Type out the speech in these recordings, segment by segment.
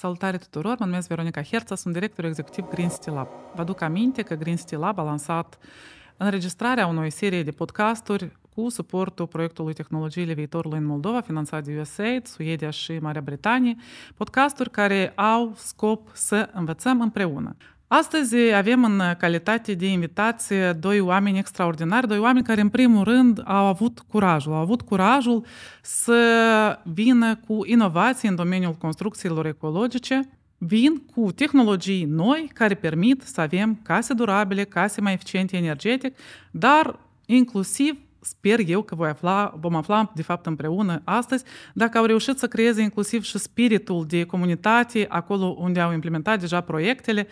Salutare tuturor, mă numesc Veronica Herța, sunt director executiv Green Steel Lab. Vă aduc aminte că Green Steel Lab a lansat înregistrarea unei serie de podcasturi cu suportul proiectului Tehnologiile Viitorului în Moldova, finanțat de USAID, Suedia și Marea Britanie, podcasturi care au scop să învățăm împreună. Astăzi avem în calitate de invitație doi oameni extraordinari, doi oameni care în primul rând au avut curajul, au avut curajul să vină cu inovații în domeniul construcțiilor ecologice, vin cu tehnologii noi care permit să avem case durabile, case mai eficiente energetic, dar inclusiv sper eu că voi afla, vom afla, de fapt, împreună astăzi, dacă au reușit să creeze inclusiv și spiritul de comunitate acolo unde au implementat deja proiectele,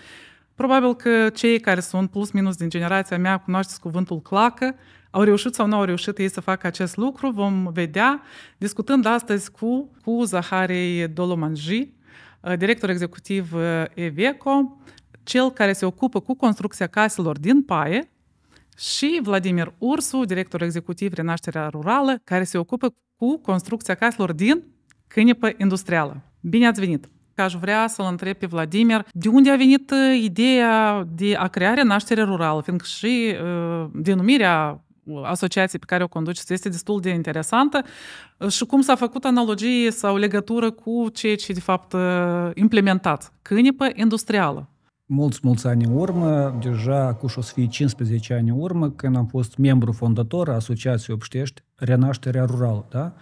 Probabil că cei care sunt plus minus din generația mea, cunoașteți cuvântul clacă, au reușit sau nu au reușit ei să facă acest lucru, vom vedea, discutând astăzi cu, cu Zaharei Dolomanji, uh, director executiv uh, Eveco, cel care se ocupă cu construcția caselor din paie, și Vladimir Ursu, director executiv Renașterea Rurală, care se ocupă cu construcția caselor din cânepă industrială. Bine ați venit! că aș vrea să-l întreb pe Vladimir de unde a venit uh, ideea de a crea renaștere rurală, fiindcă și uh, denumirea uh, asociației pe care o conduceți este destul de interesantă uh, și cum s-a făcut analogie sau legătură cu ceea ce de fapt implementat, cânipă industrială. Mulți, mulți ani în urmă, deja cu o să fie 15 ani în urmă, când am fost membru fondator a Asociației Obștești Renașterea Rurală, da?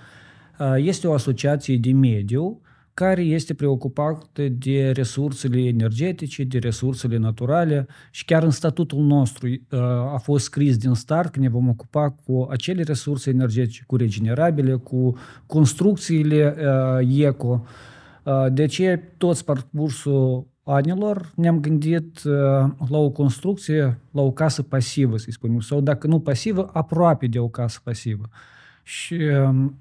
Este o asociație de mediu care este preocupată de resursele energetice, de resursele naturale și chiar în statutul nostru uh, a fost scris din start că ne vom ocupa cu acele resurse energetice, cu regenerabile, cu construcțiile uh, eco. Uh, de ce toți parcursul anilor ne-am gândit la o construcție, la o casă pasivă, să spunem, sau dacă nu pasivă, aproape de o casă pasivă. Și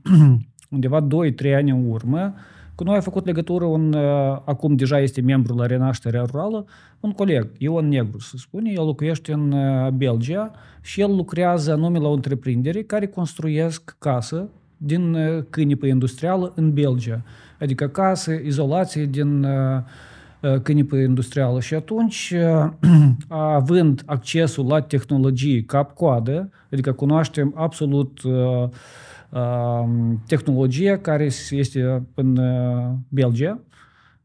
undeva 2-3 ani în urmă, uh, cu noi a făcut legătură un, uh, acum deja este membru la Renașterea Rurală, un coleg, Ion Negru, să spune, el locuiește în uh, Belgia și el lucrează anume la o întreprindere care construiesc casă din uh, cânipă industrială în Belgia. Adică casă, izolație din cânipă industrială. Și atunci, având accesul la tehnologii cap-coadă, adică cunoaștem absolut uh, tehnologie care este în Belgia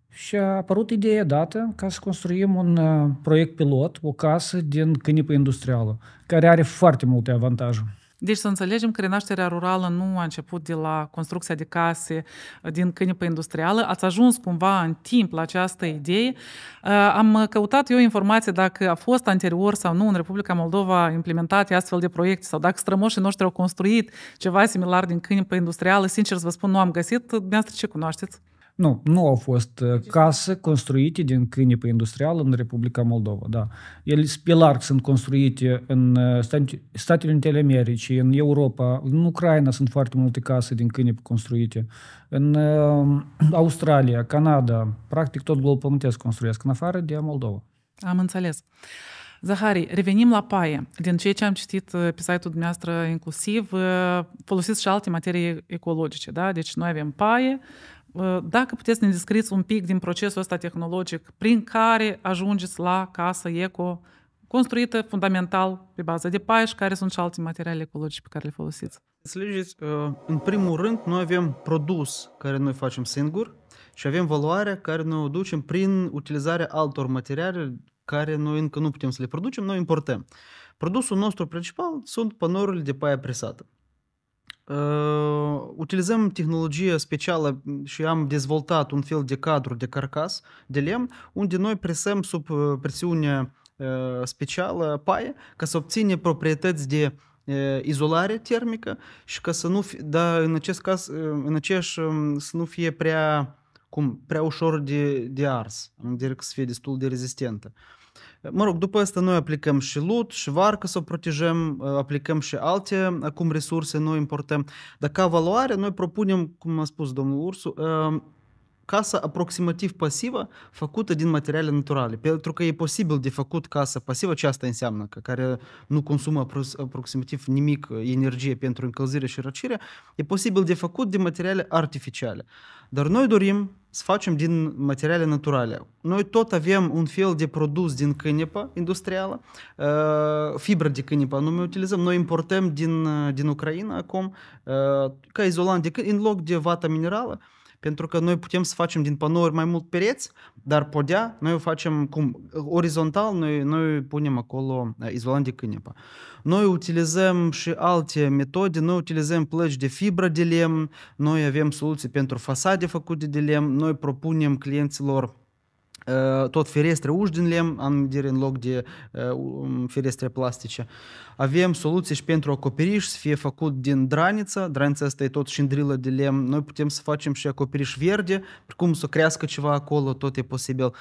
și a apărut ideea dată ca să construim un proiect pilot, o casă din cânipă industrială, care are foarte multe avantaje. Deci să înțelegem că renașterea rurală nu a început de la construcția de case uh, din cânipă industrială. Ați ajuns cumva în timp la această idee. Uh, am uh, căutat eu informație dacă a fost anterior sau nu în Republica Moldova implementate astfel de proiecte sau dacă strămoșii noștri au construit ceva similar din cânipă industrială. Sincer să vă spun, nu am găsit. Dumneavoastră ce cunoașteți? Nu, nu au fost uh, deci- case construite din pe industrială în Republica Moldova, da. Ele pe larg sunt construite în uh, Statele Unite ale Americii, în Europa, în Ucraina sunt foarte multe case din pe construite, în uh, Australia, Canada, practic tot globul pământesc construiesc, în afară de Moldova. Am înțeles. Zahari, revenim la paie. Din ceea ce am citit pe site-ul dumneavoastră inclusiv, folosiți și alte materii ecologice, da? Deci noi avem paie, Э, dacă puteți să ne descriți un pic din procesul ăsta tehnologic prin care ajungeți la casă eco construită fundamental pe bază de paie și care sunt și alte materiale ecologice pe care le folosiți? Înțelegeți, uh, în primul rând, noi avem produs care noi facem singur și avem valoarea care noi o ducem prin utilizarea altor materiale care noi încă nu putem să le producem, noi importăm. Produsul nostru principal sunt panourile de paie presată utilizăm tehnologie specială și am dezvoltat un fel de cadru de carcas de lemn unde noi presăm sub presiune specială paie ca să obține proprietăți de izolare termică și ca să nu, fi, da, în acest caz, în aceeași, să nu fie prea, cum, prea ușor de, de ars, în direct să fie destul de rezistentă. Mă rog, după asta noi aplicăm și lut, și varcă să o protejăm, ă, aplicăm și alte acum resurse, noi importăm. Dar ca valoare, noi propunem, cum a spus domnul Ursu, ă, casă aproximativ pasivă făcută din materiale naturale. Pentru că e posibil de făcut casă pasivă, ce asta înseamnă? Că care nu consumă aproximativ nimic uh, energie pentru încălzire și răcire, e posibil de făcut din materiale artificiale. Dar noi dorim să facem din materiale naturale. Noi tot avem un fel de produs din cânepă industrială, uh, fibră de cânepă nu mai utilizăm, noi importăm din, uh, din Ucraina acum ca izolant de, în loc de vata minerală, pentru că noi putem să facem din panouri mai mult pereți, dar podea noi o facem cum orizontal, noi, noi punem acolo eh, izolant de cânepă. Noi utilizăm și alte metode, noi utilizăm plăci de fibră de lemn, noi avem soluții pentru fasade făcute de lemn, noi propunem clienților tot ferestre uși din lemn am în loc de ferestre plastice. Avem soluții și pentru acoperiș să fie făcut din draniță, dranița asta e tot șindrilă de lemn, noi putem să facem și acoperiș verde, precum să crească ceva acolo, tot e posibil.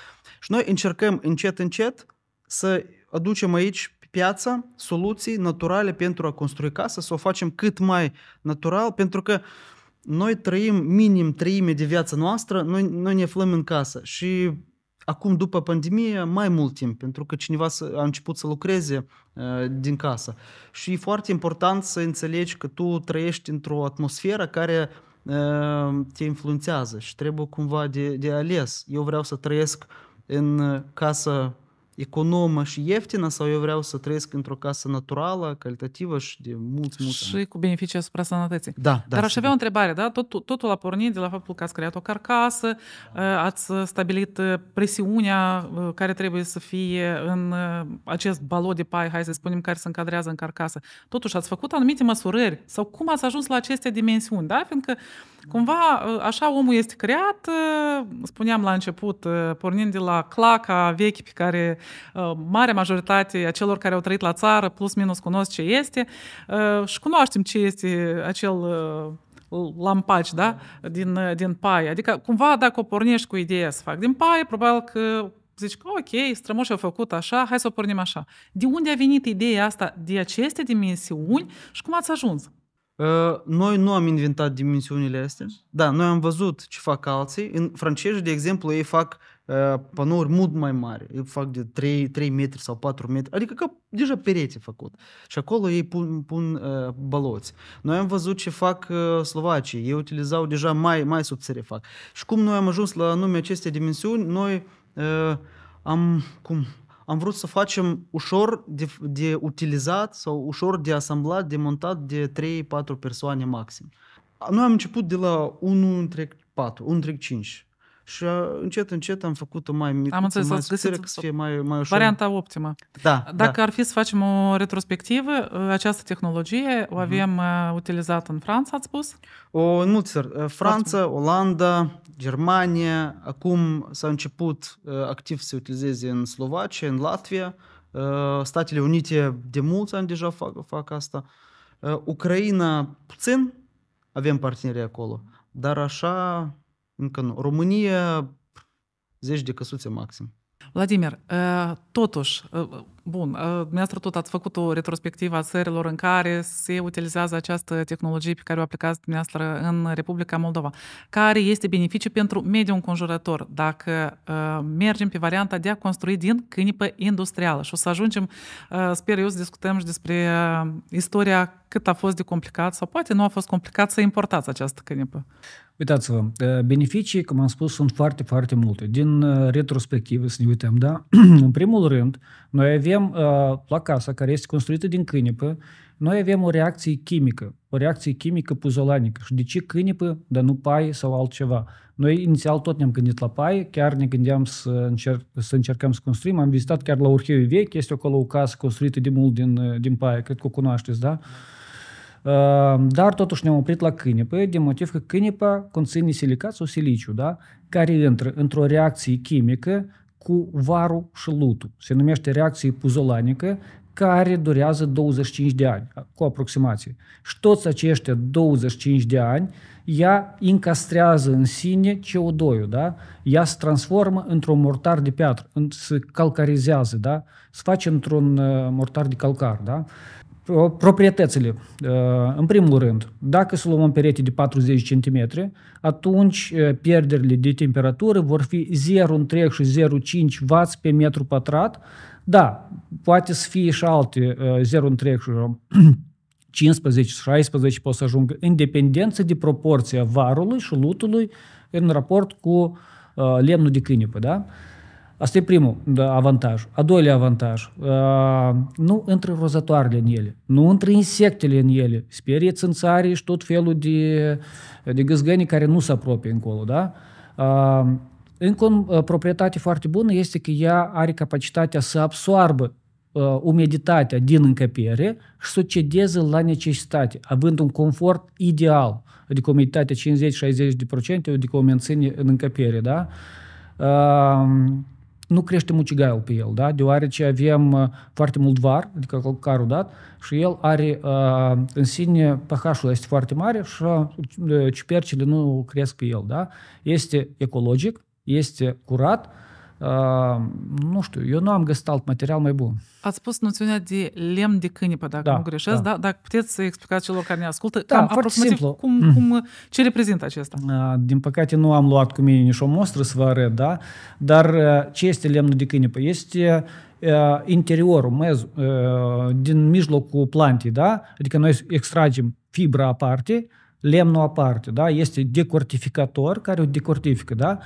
Și noi încercăm încet, încet să aducem aici piața soluții naturale pentru a construi casa, să o facem cât mai natural, pentru că noi trăim minim treime de viața noastră, noi, noi ne aflăm în casă și acum după pandemie mai mult timp, pentru că cineva a început să lucreze uh, din casă. Și e foarte important să înțelegi că tu trăiești într-o atmosferă care uh, te influențează și trebuie cumva de, de ales. Eu vreau să trăiesc în casă economă și ieftină sau eu vreau să trăiesc într-o casă naturală, calitativă și de mult, mult. Și cu beneficii asupra sănătății. Da, da. Dar aș avea o întrebare, da? Tot, totul a pornit de la faptul că ați creat o carcasă, ați stabilit presiunea care trebuie să fie în acest balot de pai, hai să spunem, care se încadrează în carcasă. Totuși ați făcut anumite măsurări sau cum ați ajuns la aceste dimensiuni, da? Fiindcă cumva așa omul este creat, spuneam la început, pornind de la claca vechi pe care Э, marea majoritate a celor care au trăit la țară, plus minus cunosc ce este э, și cunoaștem ce este acel э, lampaci, da? Din, din paie. Adică, cumva, dacă o pornești cu ideea să fac din paie, probabil că zici că ok, strămoșii au făcut așa, hai să o pornim așa. De unde a venit ideea asta de aceste dimensiuni și cum ați ajuns? Ă, noi nu am inventat dimensiunile astea. Da, noi am văzut ce fac alții. În francezi, de exemplu, ei fac ă, panouri mult mai mari. Ei fac de 3, 3 metri sau 4 metri. Adică ca deja perete făcut. Și acolo ei pun, pun uh, ă, baloți. Noi am văzut ce fac uh, slovacii. Ei utilizau deja mai, mai subțire fac. Și cum noi am ajuns la anume aceste dimensiuni, noi uh, am, cum, am vrut să facem ușor de, de utilizat sau ușor de asamblat, de montat de 3-4 persoane maxim. Noi am început de la 1 între 4, 1 între 5. Și uh, încet, încet am făcut-o mai mică, am înțeles, mai găsit să fie mai, mai ușor. Varianta optimă. Da, Dacă da. ar fi să facem o retrospectivă, uh, această tehnologie o mhm. avem mm-hmm. utilizată în Franța, ați spus? O, în multe țări. Franța, Optim. Olanda, Germania, acum s-a început uh, activ să se utilizeze în Slovacia, în Latvia, uh, Statele Unite de mulți ani deja fac, fac asta, uh, Ucraina puțin, avem parteneri acolo, dar așa încă nu. România zeci de căsuțe maxim. Vladimir, uh, totuși, uh, Bun, uh, dumneavoastră tot ați făcut o retrospectivă a țărilor în care se utilizează această tehnologie pe care o aplicați dumneavoastră în Republica Moldova. Care este beneficiu pentru mediul înconjurător dacă uh, mergem pe varianta de a construi din câinipă industrială? Și o să ajungem, uh, sper eu, să discutăm și despre istoria cât a fost de complicat sau poate nu a fost complicat să importați această cânepă. Uitați-vă, beneficii, cum am spus, sunt foarte, foarte multe. Din retrospectivă, să ne uităm, da? în primul rând, noi avem avem uh, la casa, care este construită din cânepă, noi avem o reacție chimică, o reacție chimică puzolanică. Și de ce cânepă, dar nu paie sau altceva? Noi inițial tot ne-am gândit la paie, chiar ne gândeam să, încer- să încercăm să construim. Am vizitat chiar la Urheiu Vechi, este acolo o casă construită de mult din, uh, din paie, cred că o cunoașteți, da? Uh, dar totuși ne-am oprit la cânepă, din motiv că cânepa conține silicat sau siliciu, da? care intră într-o reacție chimică cu varul și lutul. Se numește reacție puzolanică care durează 25 de ani, cu aproximație. Și toți aceștia 25 de ani, ea încastrează în sine CO2-ul, da? Ea se transformă într-un mortar de piatră, se calcarizează, da? Se face într-un uh, mortar de calcar, da? proprietățile, э, în primul rând, dacă să luăm perete de 40 cm, atunci э, pierderile de temperatură vor fi 0,3 și 0,5 W pe metru pătrat. Da, poate să fie și alte 0,3 э, și 15, 16 pot să ajungă, în dependență de proporția varului și lutului în raport cu lemnul de câinipă. Da? Asta e primul da, avantaj. A doilea avantaj. Nu intră rozătoarele în ele, nu intră insectele în ele, sperie țânțarii și tot felul de, de gâzgănii care nu se apropie încolo. Da? Încă o proprietate foarte bună este că ea are capacitatea să absoarbă umiditatea din încăpere și să o cedeze la necesitate, având un confort ideal, adică umiditatea 50-60%, adică o menține în încăpere. Da? Uh, nu creștem ucigaiul pe el, da? deoarece avem uh, foarte mult var, adică calcarul dat, și el are uh, în sine, pahașul este foarte mare și uh, ciupercile nu cresc pe el. Da? Este ecologic, este curat, nu știu, eu nu am găsit alt material mai bun. Ați spus noțiunea de lemn de câinipă, dacă da, nu greșesc, da. da? Dacă puteți să explicați celor care ne ascultă, da, cam aproximativ simplu. Cum, cum, ce reprezintă acesta? din păcate nu am luat cu mine nici o mostră să vă arăt, da? Dar ce este lemnul de câinipă? Este interiorul, mez, din mijlocul plantei, da? Adică noi extragem fibra aparte, lemnul aparte, da? este decortificator care o decortifică. Da?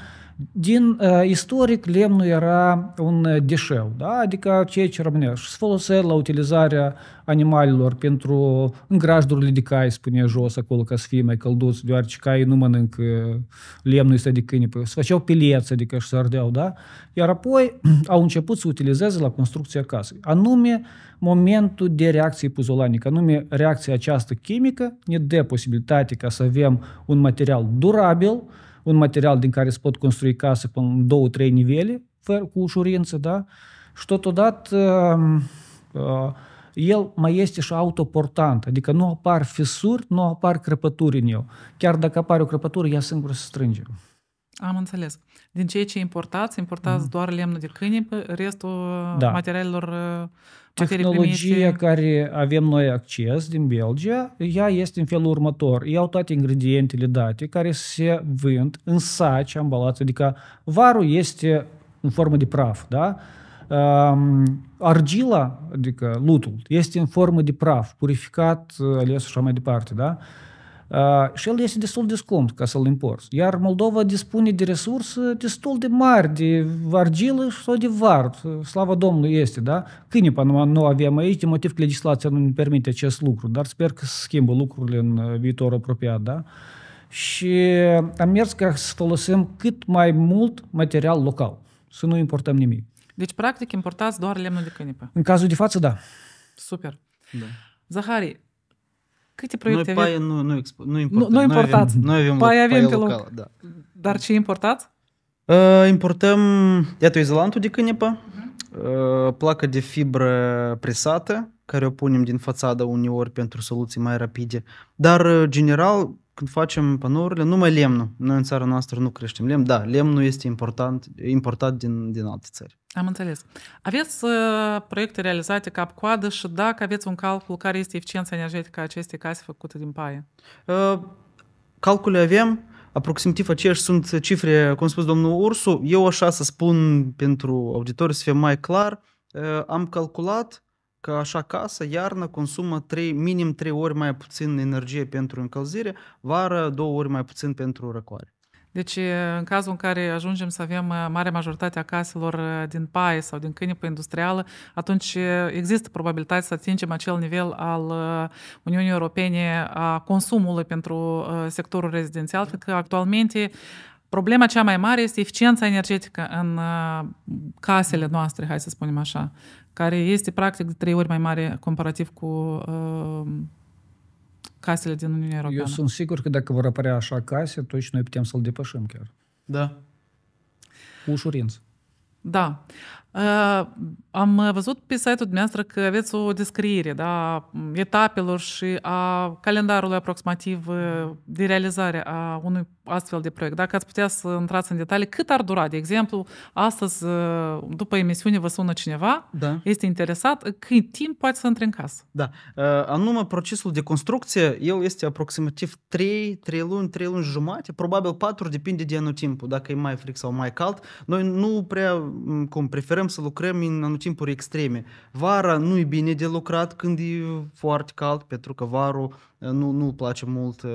Din uh, istoric, lemnul era un deșeu, da? adică ceea ce rămânea. Și se folosea la utilizarea animalelor pentru îngrajdurile de cai, spune jos acolo, ca să fie mai călduți, deoarece caii nu mănâncă lemnul este de câine. Păi se făceau pileți, adică și se ardeau. Da? Iar apoi au început să utilizeze la construcția casei. Anume, momentul de reacție puzolanică, anume reacția această chimică ne dă posibilitatea ca să avem un material durabil, un material din care se pot construi case până în două, trei nivele, cu ușurință, da? Și totodată um, uh, el mai este și autoportant, adică nu apar fisuri, nu apar crăpături în el. Chiar dacă apare o crăpătură, ea singură se strânge. Am înțeles. Din cei ce importați, importați mm. doar lemnul de câine, restul da. materialelor uh, Tehnologia primite... care avem noi acces din Belgia, ea este în felul următor. Iau toate ingredientele date care se vând în saci ambalați, adică varul este în formă de praf, da? Um, argila, adică lutul, este în formă de praf, purificat, ales și așa mai departe, da? și el este destul de scump ca să-l imporți. Iar Moldova dispune de resurse destul de mari, de argilă sau de var. Slava Domnului este, da? Cânipa nu avem aici, de motiv că legislația nu ne permite acest lucru, dar sper că schimbă lucrurile în viitor apropiat, da? Și am mers ca să folosim cât mai mult material local, să nu importăm nimic. Deci, practic, importați doar lemnul de cânipă. În cazul de față, da. Super. Da. Zahari, câte proiecte noi avem? Noi paie nu, nu, expo- nu importăm. Nu, nu importați. Noi avem, noi avem avem pe locală, loc. Da. Dar ce importați? Uh, importăm, iată, izolantul de cânepă, uh-huh. Mhm. uh, placă de fibră presată, care o punem din fațadă uneori pentru soluții mai rapide. Dar, uh, general, când facem panourile, numai lemnul. Noi în țara noastră nu creștem lemn. Da, lemnul este important, importat din, din alte țări. Am înțeles. Aveți uh, proiecte realizate cap-coadă și dacă aveți un calcul, care este eficiența energetică a acestei case făcute din paie? Uh, calcule avem, aproximativ aceeași sunt cifre, cum spus domnul Ursu. Eu așa să spun pentru auditori să fie mai clar. Uh, am calculat că așa casa, iarna consumă 3, minim 3 ori mai puțin energie pentru încălzire, vară 2 ori mai puțin pentru răcoare. Deci, în cazul în care ajungem să avem uh, marea majoritate a caselor uh, din paie sau din câinipă industrială, atunci există probabilitatea să atingem acel nivel al uh, Uniunii Europene a consumului pentru sectorul rezidențial, că actualmente problema cea mai mare este eficiența energetică în casele noastre, hai să spunem așa care este practic de trei ori mai mare comparativ cu uh, casele din Uniunea Europeană. Eu sunt sigur că dacă vor apărea așa case, atunci noi putem să-l depășim chiar. Da. Ușurință. Da. Am văzut pe site-ul dumneavoastră că aveți o descriere da, a etapelor și a calendarului aproximativ de realizare a unui astfel de proiect. Dacă ați putea să intrați în detalii, cât ar dura? De exemplu, astăzi, după emisiune, vă sună cineva, da. este interesat, cât timp poate să intre în casă? Da. Anume, procesul de construcție, el este aproximativ 3, 3 luni, 3 luni jumate, probabil 4, depinde de anul timpul, dacă e mai fric sau mai cald. Noi nu prea, cum preferăm vrem să lucrăm în anotimpuri extreme. Vara nu e bine de lucrat când e foarte cald, pentru că varul uh, nu, nu place mult uh,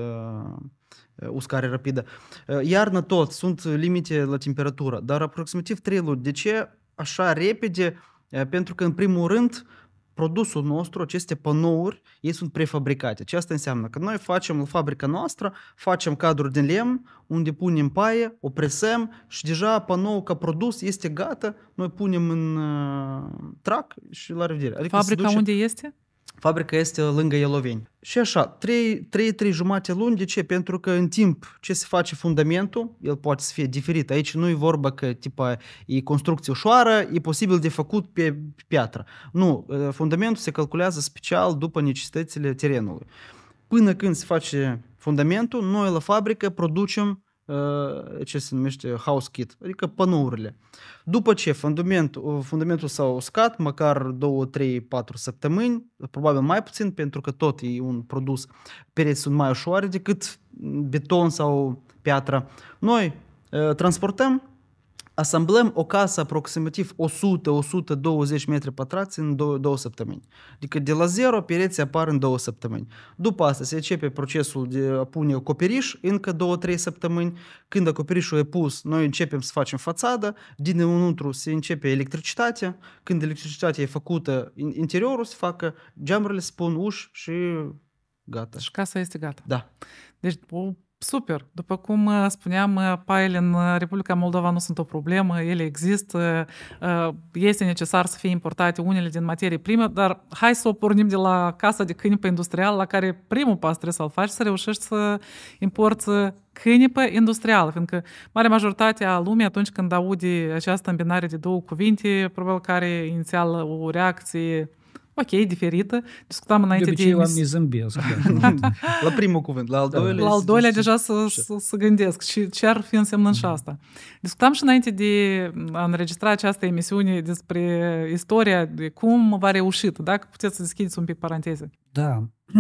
uh, uscare rapidă. Uh, iarna tot, sunt limite la temperatură, dar aproximativ 3 luni. De ce așa repede? Uh, pentru că, în primul rând, uh, produsul nostru, aceste panouri, ei sunt prefabricate. Ce asta înseamnă? Că noi facem la fabrica noastră, facem cadruri din lemn, unde punem paie, o presăm și deja panoul ca produs este gata, noi punem în uh, trac și la revedere. Adică fabrica duce... unde este? Fabrica este lângă Eloveni. Și așa, 3-3 jumate luni, de ce? Pentru că în timp ce se face fundamentul, el poate să fie diferit. Aici nu e vorba că tipa, e construcție ușoară, e posibil de făcut pe piatră. Nu, ă, fundamentul se calculează special după necesitățile terenului. Până când se face fundamentul, noi la fabrică producem Э, ce se numește house kit, adică panourile. După ce fundamentul, fundamentul s-a uscat, măcar 2, 3, 4 săptămâni, probabil mai puțin, pentru că tot e un produs, pereți sunt mai ușoare decât beton sau piatră. Noi eh, transportăm asamblăm o casă aproximativ 100-120 metri pătrați în două, două săptămâni. Adică de la zero pereții apar în două săptămâni. După asta se începe procesul de a pune acoperiș încă 2-3 săptămâni. Când acoperișul e pus, noi începem să facem fațada, din înăuntru se începe electricitatea, când electricitatea e făcută, interiorul se facă, geamurile spun uși și gata. Și casa este gata. Da. Deci o super. După cum uh, spuneam, uh, paiele în uh, Republica Moldova nu sunt o problemă, ele există, este necesar să fie importate unele din materii prime. dar hai să o pornim de la casa de câinipă industrial, la care primul pas trebuie să-l faci, să reușești să importi câinipă industrială, fiindcă marea majoritate a lumii atunci când aude această îmbinare de două cuvinte, probabil care inițial o reacție ok, diferită. Discutam înainte de... De obicei de oamenii zâmbesc. Da. la primul cuvânt, la al da. doilea... La al doilea deja să, să, să gândesc și ce ar fi însemnând mm-hmm. și mm. asta. Discutam și înainte de a înregistra această emisiune despre istoria, de cum v-a reușit, dacă puteți să deschideți un pic paranteze. Da.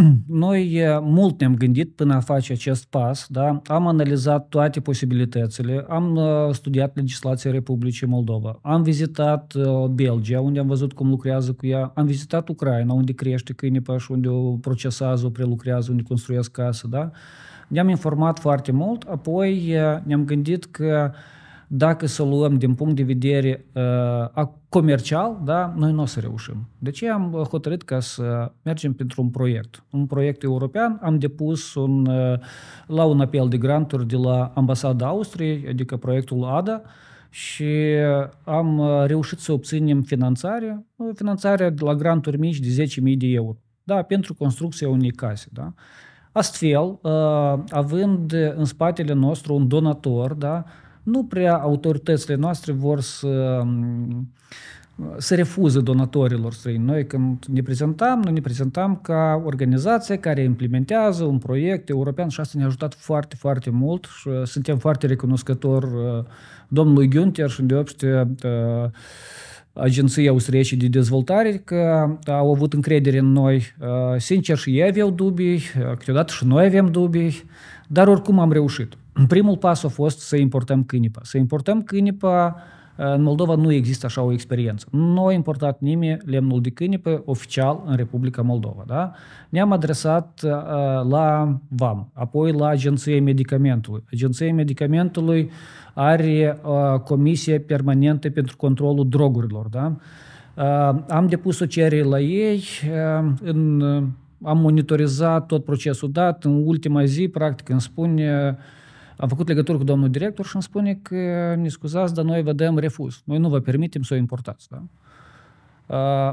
Noi mult ne-am gândit până a face acest pas, da? am analizat toate posibilitățile, am uh, studiat legislația Republicii Moldova, am vizitat uh, Belgia, unde am văzut cum lucrează cu ea, am vizitat Ucraina, unde crește câine pași, unde o procesează, o prelucrează, unde construiesc casă. Da? Ne-am informat foarte mult, apoi uh, ne-am gândit că dacă să luăm din punct de vedere uh, comercial, da, noi nu o să reușim. De ce am uh, hotărât ca să mergem pentru un proiect. Un proiect european, am depus un, uh, la un apel de granturi de la Ambasada Austriei, adică proiectul ADA, și am uh, reușit să obținem finanțare, uh, finanțarea de la granturi mici de 10.000 de euro, da, pentru construcția unei case, da. Astfel, având în spatele nostru un donator, da, nu prea autoritățile noastre vor să mm, se refuză donatorilor străini. Noi când ne prezentam, noi ne prezentam ca organizație care implementează un proiect european și asta ne-a ajutat foarte, foarte mult și uh, suntem foarte recunoscători uh, domnului Günther și îndeopște uh, Agenția Austriece de Dezvoltare că au avut încredere în noi. Sincer, și ei aveau dubii, câteodată și noi avem dubii dar oricum am reușit. Primul pas a fost să importăm câinipă. Să importăm câinipă uh, în Moldova nu există așa o experiență. Nu a importat nimeni lemnul de câinipă oficial în Republica Moldova. Da? Ne-am adresat uh, la VAM, apoi la Agenția Medicamentului. Agenția Medicamentului are uh, comisie permanentă pentru controlul drogurilor. Da? Uh, am depus o cerere la ei uh, în uh, am monitorizat tot procesul dat. În ultima zi, practic, îmi spune, am făcut legătură cu domnul director și îmi spune că ne scuzați, dar noi vă dăm refuz. Noi nu vă permitem să o importați. Da?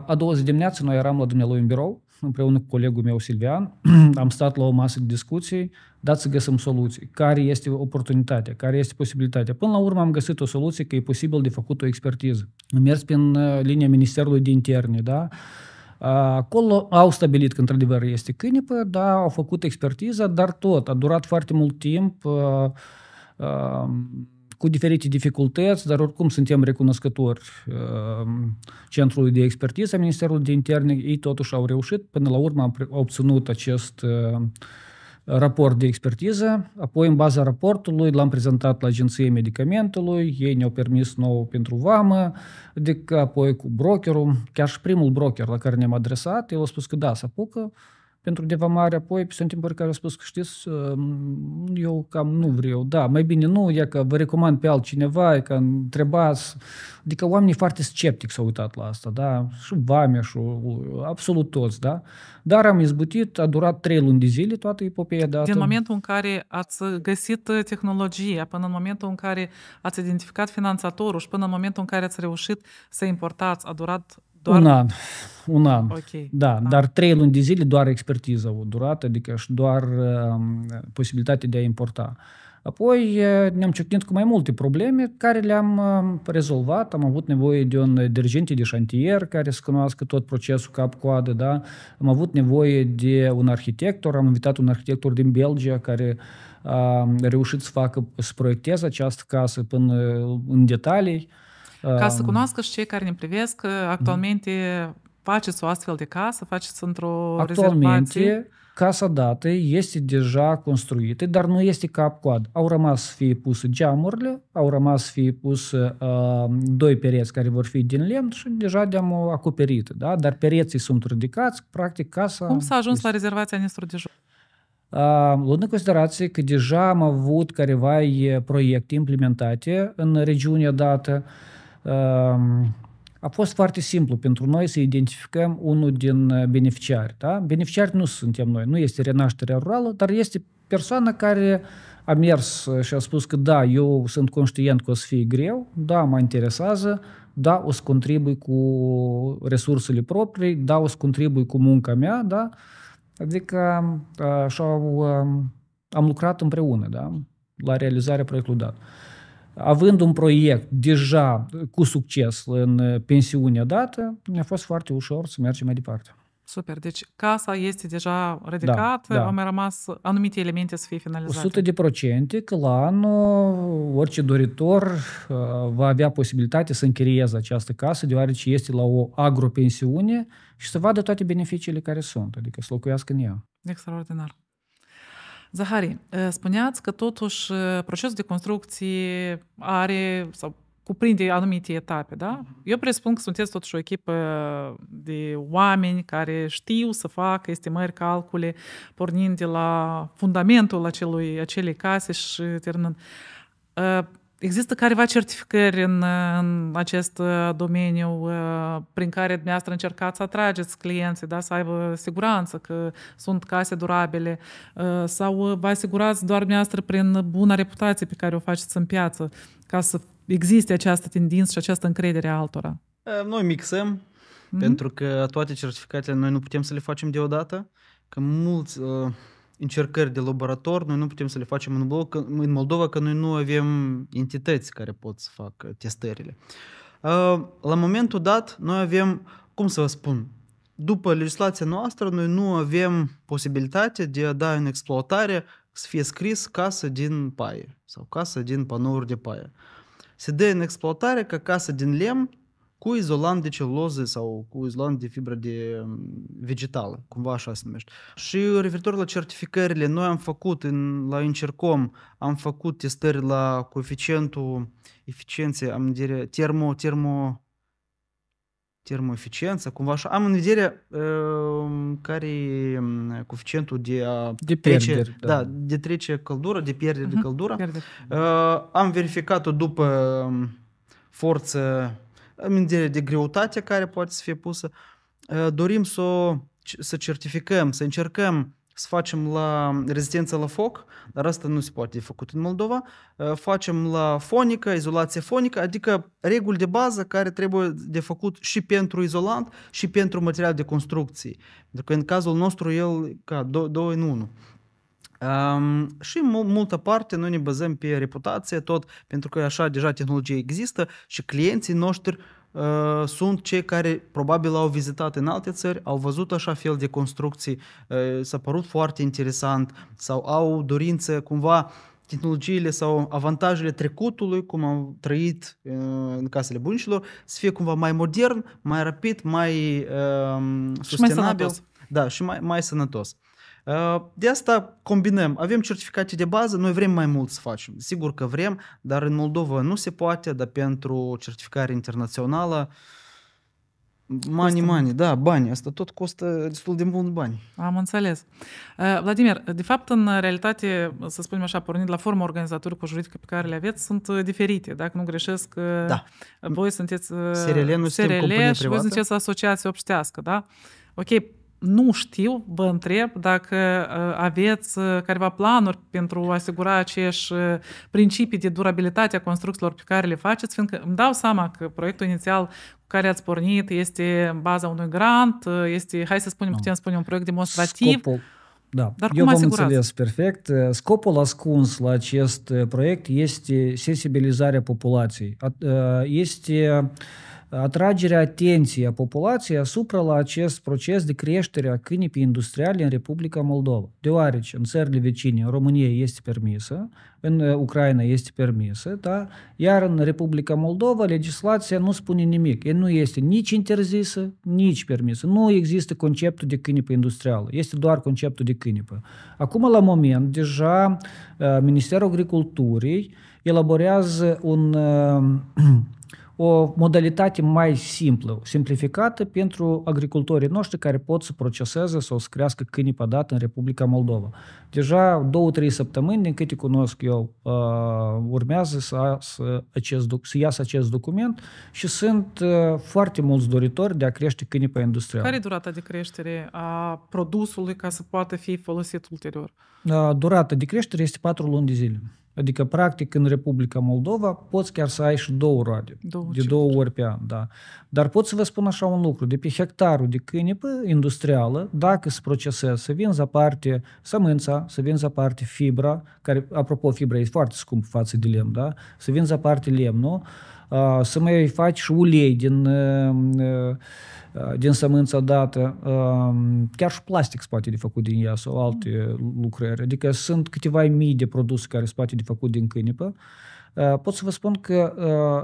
A doua zi dimineață noi eram la dumnealui în birou, împreună cu colegul meu Silvian, am stat la o masă de discuții, dați să găsim soluții. Care este oportunitatea? Care este posibilitatea? Până la urmă am găsit o soluție că e posibil de făcut o expertiză. Am mers prin uh, linia Ministerului de Interne, da? Acolo au stabilit că într-adevăr este cânepă, da, au făcut expertiza, dar tot a durat foarte mult timp cu diferite dificultăți, dar oricum suntem recunoscători centrului de expertiză a Ministerului de Interne. Ei totuși au reușit, până la urmă au obținut acest raport de expertiză, apoi în baza raportului l-am prezentat la Agenției Medicamentului, ei ne-au permis nou pentru vamă, adică apoi cu brokerul, chiar și primul broker la care ne-am adresat, el a spus că da, să apucă, pentru devamare. Apoi sunt timpuri care au spus că știți, um, eu cam nu vreau. Da, mai bine nu, e că vă recomand pe altcineva, e că întrebați. Adică oamenii foarte sceptic s-au uitat la asta, da? Și vame, și uh, absolut toți, da? Dar am izbutit, a durat trei luni de zile toată epopeia dată. Din momentul în care ați găsit uh, tehnologia, până în momentul în care ați identificat finanțatorul și până în momentul în care ați reușit să importați, a durat doar... Un an. Un an. Okay. Da, ah. dar trei luni de zile doar expertiza o durat, adică și doar uh, posibilitatea de a importa. Apoi uh, ne-am ciocnit cu mai multe probleme care le-am um, rezolvat. Am avut nevoie de un dirigent de șantier care să cunoască tot procesul cap-coadă. Da? Am avut nevoie de un arhitector. Am invitat un arhitector din Belgia care um, a reușit să facă, să proiecteze această casă până uh, în detalii. Ca să cunoască și cei care ne privesc, actualmente faceți o astfel de casă, faceți într-o Actualmente, rezervație? casa dată este deja construită, dar nu este cap coad. Au rămas fie puse geamurile, au rămas fie pus uh, doi pereți care vor fi din lemn și deja de-am acoperită, da? dar pereții sunt ridicați, practic casa... Cum s-a ajuns este... la rezervația Nistru de Jos? Uh, luând în considerație că deja am avut careva eh, proiecte implementate în regiunea dată, uh, a fost foarte simplu pentru noi să identificăm unul din beneficiari. Da? Beneficiari nu suntem noi, nu este renașterea rurală, dar este persoana care a mers și a spus că da, eu sunt conștient că o să fie greu, da, mă interesează, da, o să contribui cu resursele proprii, da, o să contribui cu munca mea, da? Adică așa am lucrat împreună, da? La realizarea proiectului dat având un proiect deja cu succes în pensiunea dată, mi a fost foarte ușor să mergem mai departe. Super, deci casa este deja ridicată, da, da. au mai rămas anumite elemente să fie finalizate. 100 de procente că la anul uh, orice doritor uh, va avea posibilitatea să închirieze această casă, deoarece este la o agropensiune și să vadă toate beneficiile care sunt, adică să locuiască în ea. Extraordinar. Zahari, spuneați că totuși procesul de construcție are sau cuprinde anumite etape, da? Eu presupun că sunteți totuși o echipă de oameni care știu să facă estimări, calcule, pornind de la fundamentul acelui, acelei case și terminând. Există careva certificări în, în acest uh, domeniu uh, prin care dumneavoastră încercați să atrageți clienții, da? să aibă siguranță că sunt case durabile uh, sau vă asigurați doar dumneavoastră prin buna reputație pe care o faceți în piață ca să existe această tendință și această încredere a altora? Noi mixăm, mm-hmm. pentru că toate certificatele noi nu putem să le facem deodată, că mulți încercări de laborator, noi nu putem să le facem în, bloc, în Moldova, că noi nu avem entități care pot să facă testările. Uh, la momentul dat, noi avem, cum să vă spun, după legislația noastră, noi nu avem posibilitatea de a da în exploatare să fie scris casă din paie sau casă din panouri de paie. Se dă în exploatare ca casă din lemn cu izolant de celuloză sau cu izolant de fibră de mm, vegetală, cumva așa se numește. Și referitor la certificările, noi am făcut în, la Incercom, am făcut testări la coeficientul eficienței, am dire, termo, termo, termoeficiență, cumva așa. Am în vedere uh, care e mm, coeficientul de a de pierderi, trece, da. da. de trece căldură, de pierdere uh-huh, de mhm, căldură. Uh, am verificat-o după mm, forță amintire de greutate care poate să fie pusă. Eh, dorim să, să certificăm, să încercăm să facem la rezistență la foc, dar asta nu se poate de făcut în Moldova, eh, facem la fonică, izolație fonică, adică reguli de bază care trebuie de făcut și pentru izolant și pentru material de construcții. Pentru că în cazul nostru el ca 2 în 1. Um, și în multă parte noi ne bazăm pe reputație tot, pentru că așa deja tehnologia există și clienții noștri uh, sunt cei care probabil au vizitat în alte țări, au văzut așa fel de construcții, uh, s-a părut foarte interesant sau au dorință cumva tehnologiile sau avantajele trecutului, cum am trăit uh, în casele bunicilor, să fie cumva mai modern, mai rapid, mai uh, sustenabil. Și mai sănătos. Da, și mai, mai sănătos. De asta combinăm. Avem certificate de bază, noi vrem mai mult să facem. Sigur că vrem, dar în Moldova nu se poate, dar pentru certificare internațională Money, mani money, da, bani. Asta tot costă destul de mult bani. Am înțeles. Vladimir, э, de fapt, în realitate, să spunem așa, pornind la forma organizatorului cu juridică pe care le aveți, sunt uh, diferite. Dacă nu greșesc, uh, da. voi sunteți SRL, nu SRL și privată. voi sunteți asociație obștească, da? Ok, nu știu, vă întreb dacă ă, aveți ă, careva planuri pentru a asigura acești ă, principii de durabilitate a construcțiilor pe care le faceți, fiindcă îmi dau seama că proiectul inițial cu care ați pornit este baza unui grant, este, hai să spunem, putem spune un proiect demonstrativ. Scopul, da, Dar eu cum v-am înțeles perfect. Scopul ascuns la acest proiect este sensibilizarea populației. Este atragerea atenției a populației asupra la acest proces de creștere a câinii industriale în Republica Moldova. Deoarece în țările vecine, în România este permisă, în uh, Ucraina este permisă, da? iar în Republica Moldova legislația nu spune nimic. El nu este nici interzisă, nici permisă. Nu există conceptul de câinipă industrială, este doar conceptul de câinipă. Acum, la moment, deja uh, Ministerul Agriculturii elaborează un uh, o modalitate mai simplă, simplificată pentru agricultorii noștri care pot să proceseze sau să crească câinii pe dată în Republica Moldova. Deja două-trei săptămâni, din câte cunosc eu, uh, urmează să, să, acest, să iasă acest document și sunt uh, foarte mulți doritori de a crește câinii pe industrial. Care e durata de creștere a produsului ca să poată fi folosit ulterior? Uh, durata de creștere este patru luni de zile. Adică, practic, în Republica Moldova poți chiar să ai și două roade, două de două ori pe an, da. Dar pot să vă spun așa un lucru, de pe hectarul de pe industrială, dacă se procesează, să vinzi aparte sămânța, să vinzi aparte fibra, care, apropo, fibra e foarte scumpă față de lemn, da? Să vinzi aparte lemnul, să mai faci și ulei din din sămânța dată, chiar și plastic se poate de făcut din ea sau alte lucrări. Adică sunt câteva mii de produse care se poate de făcut din cânipă. Pot să vă spun că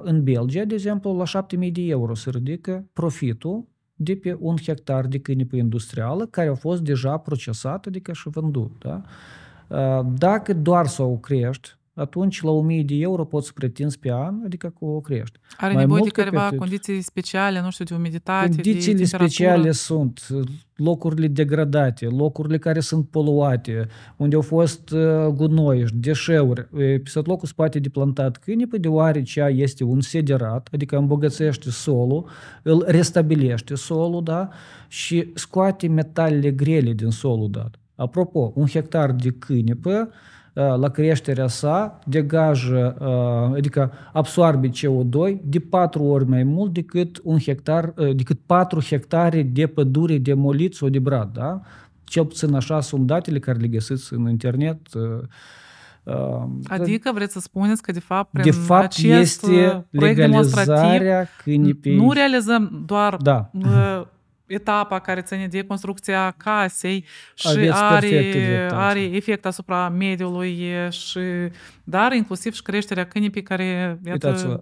în Belgia, de exemplu, la 7.000 de euro se ridică profitul de pe un hectar de cânipă industrială care a fost deja procesat, adică și vândut. Da? Dacă doar să o crești atunci la 1000 de euro poți să pretinzi pe an, adică cu o crește. Are Mai nevoie de careva condiții speciale, nu știu, de umiditate, Condițiile de speciale sunt locurile degradate, locurile care sunt poluate, unde au fost uh, gunoi, deșeuri. Pe locul spate de plantat câine, pe deoarece este un sederat, adică îmbogățește solul, îl restabilește solul, da, și scoate metalele grele din solul dat. Apropo, un hectar de cânepă Э, la creșterea sa degajă, э, adică absorbe CO2 de patru ori mai mult decât, un hectar, eh, decât 4 hectare de pădure molit sau de brad. Da? Cel puțin așa sunt datele care le găsiți în internet. Eh, eh, adică vreți să spuneți că de fapt prin de fapt, acest este proiect legalizarea demonstrativ nu realizăm doar da etapa care ține de construcția casei și are, are efect asupra mediului, și, dar inclusiv și creșterea câinii care iată, Uitați-vă,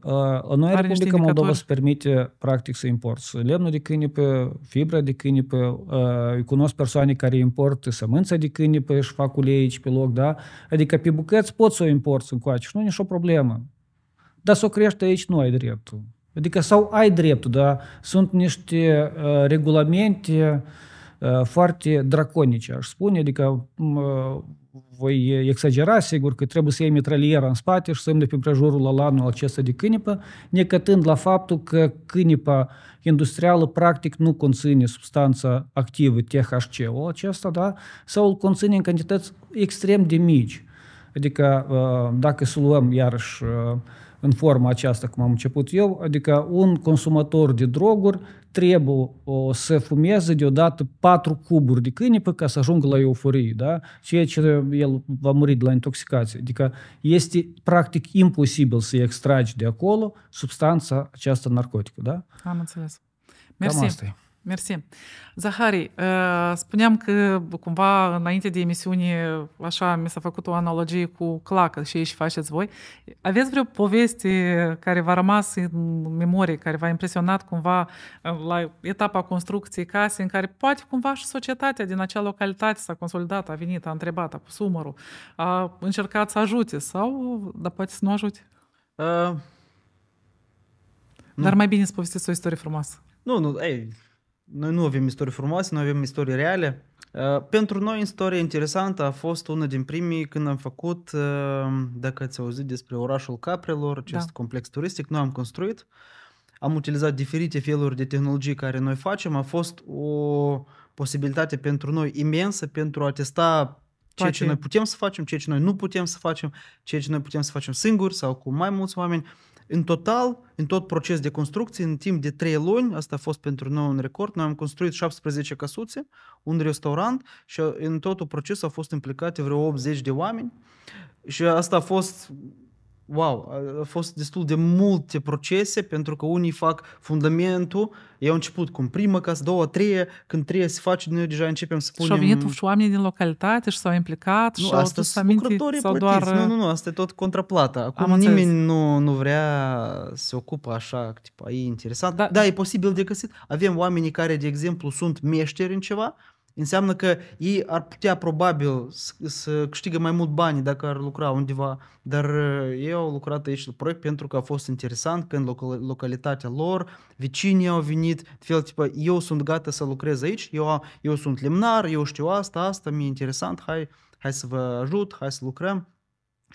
noi are Republica Moldova se permite practic să importe lemnul de câine pe fibra de câine pe, uh, cunosc persoane care importă sămânța de câine pe și fac ulei aici pe loc, da? Adică pe bucăți pot să o importi coace și nu e nicio problemă. Dar să o crește aici nu ai dreptul. Adică sau ai dreptul, dar sunt niște uh, regulamente uh, foarte draconice, aș spune, adică uh, voi exagera, sigur, că trebuie să iei mitraliera în spate și să îmi de pe prejurul la lanul acesta de cânipă, necătând la faptul că cânipa industrială practic nu conține substanța activă THC-ul acesta, da? sau îl conține în cantități extrem de mici. Adică ă, dacă să luăm iarăși ă, în forma aceasta, cum am început eu, adică un consumator de droguri trebuie o, să fumeze deodată patru cuburi de câine ca să ajungă la euforie, da? ceea ce el va muri de la intoxicație. Adică este practic imposibil să extragi de acolo substanța aceasta narcotică. Da? Am înțeles. Mersi. Cam asta i Mersi. Zahari, spuneam că cumva înainte de emisiune, așa mi s-a făcut o analogie cu clacă și ei și faceți voi. Aveți vreo poveste care v-a rămas în memorie, care v-a impresionat cumva la etapa construcției casei, în care poate cumva și societatea din acea localitate s-a consolidat, a venit, a întrebat, a pus umărul, a încercat să ajute sau, dar poate să nu ajute? Uh, nu. Dar mai bine să povestiți o istorie frumoasă. Nu, nu, ei, noi nu avem istorie frumoase, noi avem istorie reale. Uh, pentru noi, istoria interesantă a fost una din primii când am făcut, uh, dacă ați auzit despre orașul caprelor, acest da. complex turistic, noi am construit, am utilizat diferite feluri de tehnologii care noi facem, a fost o posibilitate pentru noi imensă pentru a testa ceea ce noi putem să facem, ceea ce noi nu putem să facem, ceea ce noi putem să facem singuri sau cu mai mulți oameni. În total, în tot proces de construcție, în timp de 3 luni, asta a fost pentru noi un record, noi am construit 17 căsuțe, un restaurant și uh, în totul procesul au fost implicate vreo 80 de oameni și asta a fost wow, a fost destul de multe procese pentru că unii fac fundamentul, ei au început cu primă casă, două, treia, când treia se face, noi deja începem să punem... Și au venit și oamenii din localitate și s-au implicat și nu, și au asta sunt sau doar... Nu, nu, nu, asta e tot contraplata. Acum Am nimeni înțeles. nu, nu vrea să se ocupă așa, tipa, e interesant. Da. da, e posibil de găsit. Avem oamenii care, de exemplu, sunt meșteri în ceva, înseamnă că ei ar putea probabil să, să câștigă mai mult bani dacă ar lucra undeva, dar uh, ei au lucrat aici la proiect pentru că a fost interesant când local, localitatea lor, vecinii au venit, fel tipă, eu sunt gata să lucrez aici, eu, eu sunt lemnar, eu știu asta, asta, mi-e interesant, hai, hai să vă ajut, hai să lucrăm.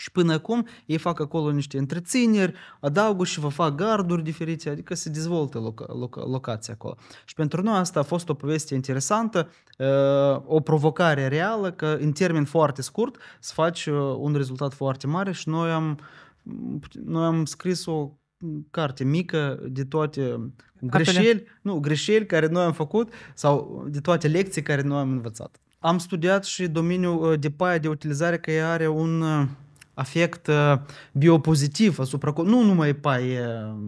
Și până acum ei fac acolo niște întrețineri, adaugă și vă fac garduri diferite, adică se dezvoltă loca- loca- locația acolo. Și pentru noi asta a fost o poveste interesantă, uh, o provocare reală, că în termen foarte scurt să faci uh, un rezultat foarte mare și noi am, noi am scris o carte mică de toate greșeli, nu, greșeli care noi am făcut sau de toate lecții care noi am învățat. Am studiat și domeniul uh, de paie de utilizare, că ea are un afect uh, biopozitiv asupra... Nu numai paie uh,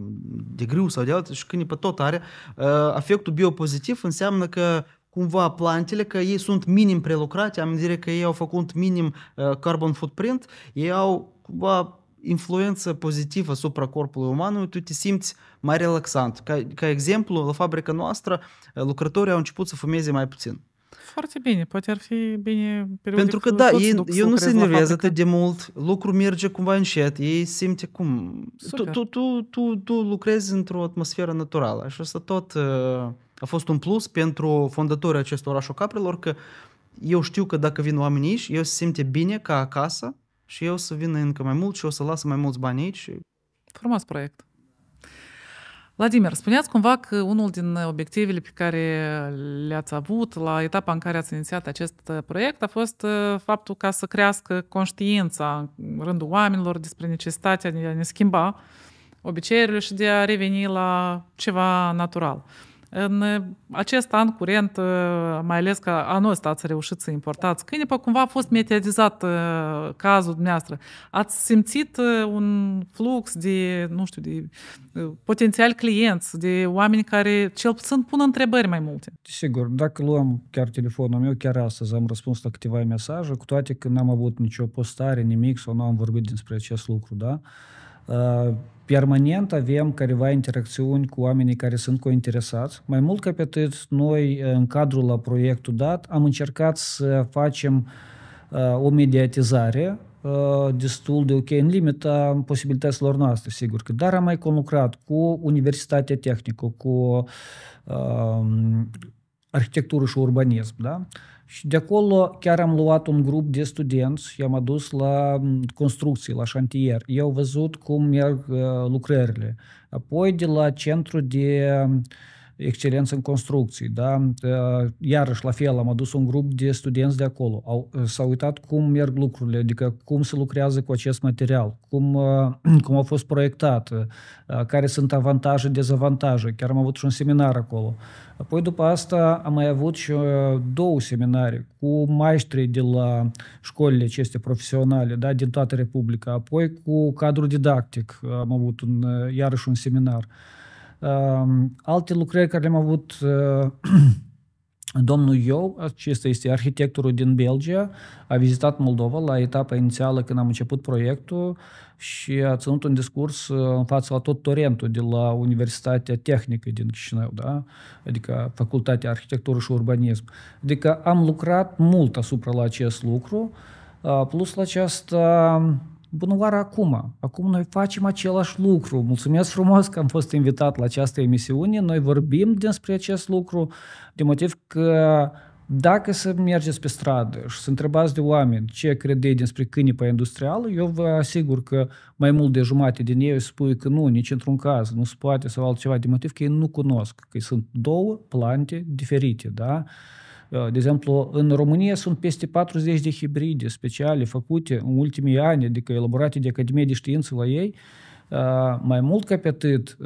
de grâu sau de alte, și pe tot are. Uh, afectul biopozitiv înseamnă că cumva plantele, că ei sunt minim prelucrate, am zis că ei au făcut minim carbon footprint, ei au cumva influență pozitivă asupra corpului uman, tu te simți mai relaxant. Ca, ca exemplu, la fabrica noastră, lucrătorii au început să fumeze mai puțin. Foarte bine, poate ar fi bine Pentru că, da, ei, eu nu se nervează atât de mult, Lucru merge cumva încet, ei simte cum... Tu, tu, tu, tu, tu lucrezi într-o atmosferă naturală și asta tot uh, a fost un plus pentru fondatorii acestui orașul Caprilor că eu știu că dacă vin oamenii aici, eu se simte bine ca acasă și eu să vină încă mai mult și o să lasă mai mulți bani aici. Frumos proiect. Vladimir, spuneați cumva că unul din obiectivele pe care le-ați avut la etapa în care ați inițiat acest uh, proiect a fost uh, faptul ca să crească conștiința în rândul oamenilor despre necesitatea de a ne schimba obiceiurile și de a reveni la ceva natural. În acest an curent, uh, mai ales că anul ăsta ați reușit să importați câine, pe cumva a fost mediatizat uh, cazul dumneavoastră. Ați simțit uh, un flux de, nu știu, de potențial clienți, de oameni care cel puțin pun întrebări mai multe. Sigur, dacă luăm chiar telefonul meu, chiar astăzi am răspuns la câteva mesaje, cu toate că n-am avut nicio postare, nimic sau nu am vorbit despre acest lucru, da? Permanent avem careva interacțiuni cu oamenii care sunt cointeresați. Mai mult ca pe atât, noi, în cadrul la proiectul dat, am încercat să facem o mediatizare destul de ok, în limita posibilităților noastre, sigur că. Dar am mai conlucrat cu Universitatea Tehnică, cu uh, arhitectură și urbanism, da? Uh, și de acolo chiar am luat un grup de studenți, i-am adus la construcții, la șantier. Eu au văzut cum merg uh, lucrările. Apoi de la centru de uh, excelență în construcții, da? Iarăși, la fel, am adus un grup de studenți de acolo. Au, s-au uitat cum merg lucrurile, adică cum se lucrează cu acest material, cum, cum a fost proiectat, care sunt avantaje, dezavantaje. Chiar am avut și un seminar acolo. Apoi, după asta, am mai avut și două seminare cu maestri de la școlile aceste profesionale, da, din toată Republica. Apoi, cu cadru didactic am avut un, iarăși un seminar. Uh, Ehm, alte lucrări care le-am avut ehm, Domnul Iou, acesta este arhitecturul din Belgia, a vizitat Moldova la etapa inițială când am început proiectul și a ținut un discurs ehm, în fața la tot torentul de la Universitatea Tehnică din Chișinău, da? adică Facultatea Arhitectură și Urbanism. Adică am lucrat mult asupra la acest lucru, plus la această bună oară acum. Acum noi facem același lucru. Mulțumesc frumos că am fost invitat la această emisiune. Noi vorbim despre acest lucru, de motiv că dacă să mergeți pe stradă și să întrebați de oameni ce credeți despre pe industrială, eu vă asigur că mai mult de jumate din ei spui că nu, nici într-un caz, nu se poate sau altceva, de motiv că ei nu cunosc, că sunt două plante diferite, da? Э, de exemplu, în România sunt peste 40 de hibride speciale făcute în ultimii ani, adică elaborate de Academie de Știință la ei. Э, mai mult ca pe atât,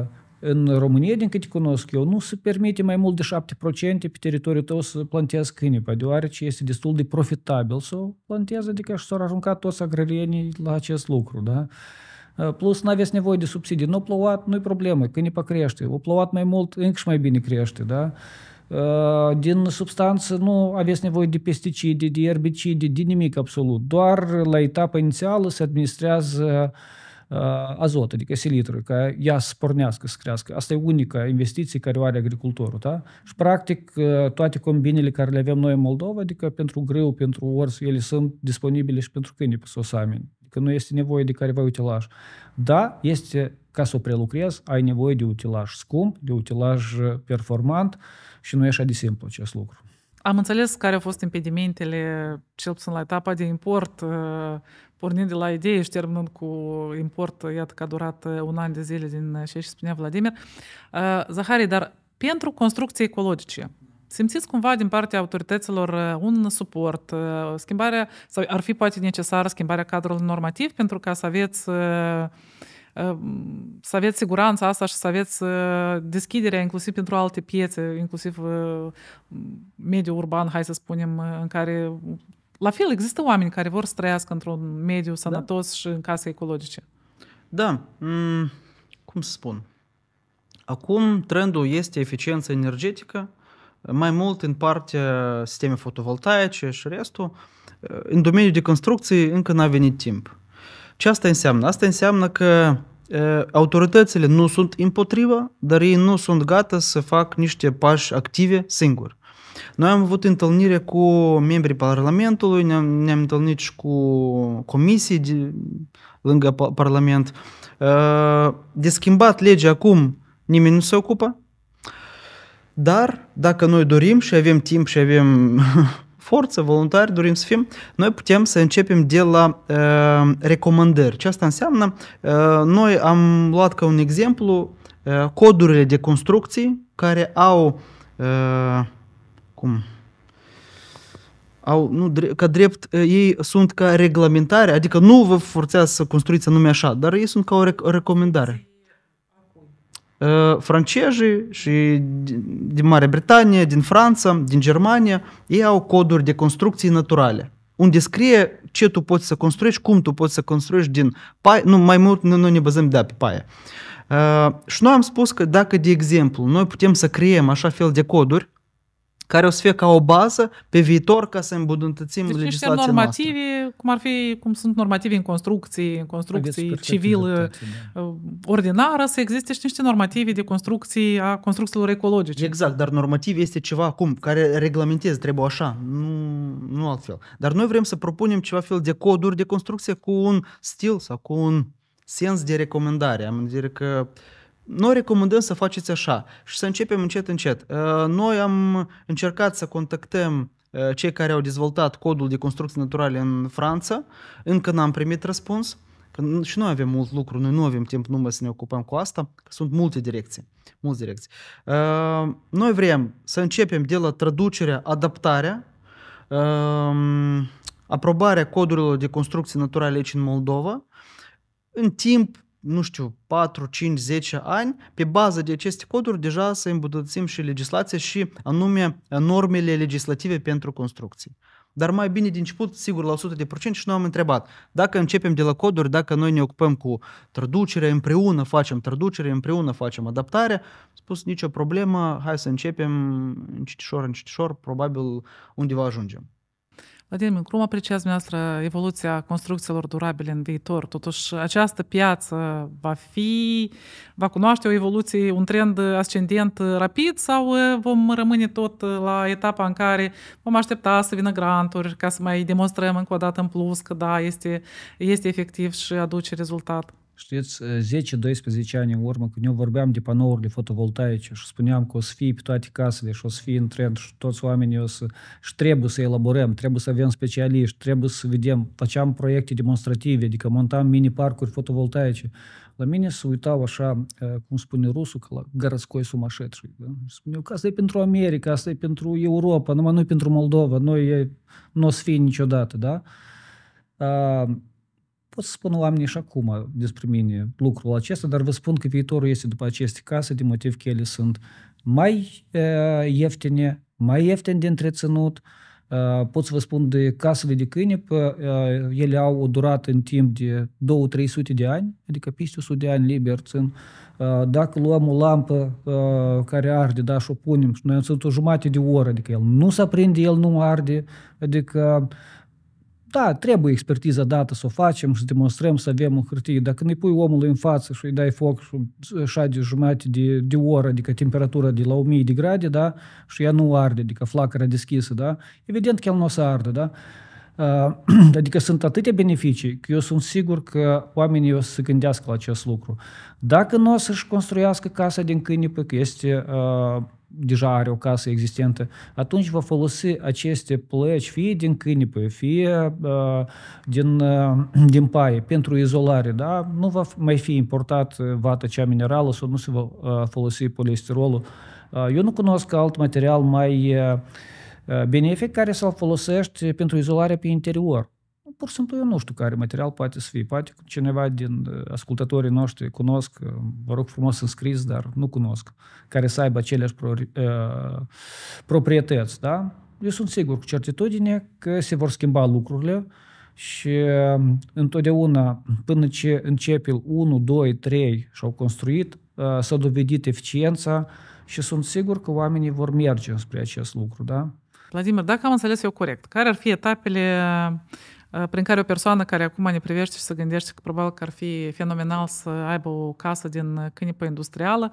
э, în România, din câte cunosc eu, nu se permite mai mult de 7% pe teritoriul tău să plantezi câinepă, deoarece este destul de profitabil să o plantezi, adică și s-au aruncat toți agrarienii la acest lucru, da? Plus, nu aveți nevoie de subsidii. Nu plouat, nu-i problemă, câinepa crește. O plouat mai mult, încă și mai bine crește, da? Uh, din substanță nu aveți nevoie de pesticide, de erbicide, de nimic absolut. Doar la etapa inițială se administrează azot, adică silitrul, ca ea să pornească, să crească. Asta e unica investiție care o are agricultorul. Da? Și, practic, toate combinele care le avem noi în Moldova, adică pentru grâu, pentru ors, ele sunt disponibile și pentru câini pe sosamen. Adică nu este nevoie de careva utilaj. Da, este, ca să o prelucrezi, ai nevoie de utilaj scump, de utilaj performant, uh, și nu e așa de simplu acest lucru. Am înțeles care au fost impedimentele, cel puțin la etapa de import, uh, pornind de la idee și terminând cu import, uh, iată că a durat uh, un an de zile din ce spunea Vladimir. Zahari, dar pentru construcții ecologice, Simțiți cumva din partea autorităților un suport, schimbarea, sau ar fi poate necesară schimbarea cadrului normativ pentru ca să aveți Ehm, să aveți siguranța asta și să aveți ehm, deschiderea inclusiv pentru alte piețe, inclusiv ehm, mediul urban, hai să spunem, în care la fel există oameni care vor să trăiască într-un mediu da. sănătos da. și în case ecologice. Da, mm, cum să spun? Acum trendul este eficiența energetică, mai mult în partea sisteme fotovoltaice și restul. În domeniul de construcții încă n-a venit timp. Ce asta înseamnă? Asta înseamnă că autoritățile nu sunt împotriva, dar ei nu sunt gata să fac niște pași active singuri. Noi am avut întâlnire cu membrii Parlamentului, ne-am, ne întâlnit și cu comisii de, lângă Parlament. De schimbat legea acum nimeni nu se ocupă, dar dacă noi dorim și avem timp și avem forță, voluntari, dorim să fim, noi putem să începem de la uh, recomandări. Ce asta înseamnă? Uh, noi am luat ca un exemplu uh, codurile de construcții care au uh, cum au, nu, ca drept, ei sunt ca reglementare, adică nu vă forțează să construiți anume așa, dar ei sunt ca o recomandare francezii și din Marea Britanie, din Franța, din Germania, ei au coduri de construcții naturale, unde scrie ce tu poți să construiești, cum tu poți să construiești din paie. Nu, mai mult nu, nu ne bazăm, de pe paie. Uh, și noi am spus că dacă, de exemplu, noi putem să creăm așa fel de coduri, care o să fie ca o bază pe viitor ca să îmbunătățim deci legislația niște normative, noastră. cum ar fi, cum sunt normative în construcții, în construcții civil uh, da. Uh, ordinară, să existe și niște normative de construcții a construcțiilor ecologice. Exact, dar normativ este ceva acum care reglementează trebuie așa, nu, nu altfel. Dar noi vrem să propunem ceva fel de coduri de construcție cu un stil sau cu un sens de recomandare. Am zis că uh, noi recomandăm să faceți așa și să începem încet, încet. Uh, noi am încercat să contactăm uh, cei care au dezvoltat codul de construcții naturale în Franța, încă n-am primit răspuns. Că și noi avem mult lucru, noi nu avem timp numai să ne ocupăm cu asta, că sunt multe direcții. Multe direcții. Uh, noi vrem să începem de la traducerea, adaptarea, aprobarea codurilor de construcții naturale aici în Moldova, în timp nu știu, 4, 5, 10 ani, pe bază de aceste coduri, deja să îmbunătățim și legislația și anume normele legislative pentru construcții. Dar mai bine din început, sigur, la 100% și noi am întrebat. Dacă începem de la coduri, dacă noi ne ocupăm cu traducerea împreună facem traducere, împreună facem adaptare, spus nicio problemă, hai să începem în citișor, probabil undeva ajungem. Vladimir, cum apreciați dumneavoastră evoluția construcțiilor durabile în viitor? Totuși, această piață va fi, va cunoaște o evoluție, un trend ascendent rapid sau vom rămâne tot la etapa în care vom aștepta să vină granturi ca să mai demonstrăm încă o dată în plus că da, este, este efectiv și aduce rezultat? Știți, 10-12 ani în urmă, când eu vorbeam de panourile fotovoltaice și spuneam că o să fie pe toate casele și o să fie în trend și toți oamenii o să... și trebuie să elaborăm, trebuie să avem specialiști, trebuie să vedem, făceam proiecte demonstrative, adică montam mini-parcuri fotovoltaice. La mine se uitau așa, cum spune rusul, că la gărăscoi sumașetri. Da? Spuneau că asta e pentru America, asta e pentru Europa, numai nu pentru Moldova, noi nu o să fie niciodată, da? pot să spun oamenii și acum despre mine lucrul acesta, dar vă spun că viitorul este după aceste case, de motiv că ele sunt mai e, ieftine, mai ieftine de întreținut, E, pot să vă spun de casele de câine, pe e, ele au o durată în timp de 2-300 de ani, adică peste 100 de ani liber țin. Dacă luăm o lampă care arde, da, și o punem, și noi sunt o jumătate de oră, adică el nu se aprinde, el nu arde, adică da, trebuie expertiza dată să o facem și să demonstrăm să avem o hârtie. Dacă ne pui omul în față și îi dai foc și de jumătate de, de oră, adică temperatura de la 1000 de grade, da, și ea nu arde, adică flacăra deschisă, da, evident că el nu o să ardă, da. Ah, adică sunt atâtea beneficii că eu sunt sigur că oamenii o să se gândească la acest lucru. Dacă nu o să-și construiască casa din câine, că este ah, deja are o casă existentă, atunci va folosi aceste plăci, fie din câinipă, fie uh, din, uh, din paie, pentru izolare. Da? Nu va mai fi importat vata cea minerală sau nu se va uh, folosi poliestirolul. Uh, eu nu cunosc alt material mai uh, benefic care să-l folosești pentru izolare pe interior pur și simplu eu nu știu care material poate să fie. Poate cineva din uh, ascultătorii noștri cunosc, uh, vă rog frumos înscris, dar nu cunosc, care să aibă aceleași pro, uh, proprietăți, da? Eu sunt sigur cu certitudine că se vor schimba lucrurile și um, întotdeauna până ce începe 1, 2, 3 și-au construit, uh, s-a dovedit eficiența și sunt sigur că oamenii vor merge spre acest lucru, da? Vladimir, dacă am înțeles eu corect, care ar fi etapele prin care o persoană care acum ne privește și se gândește că probabil că ar fi fenomenal să aibă o casă din cânipă industrială,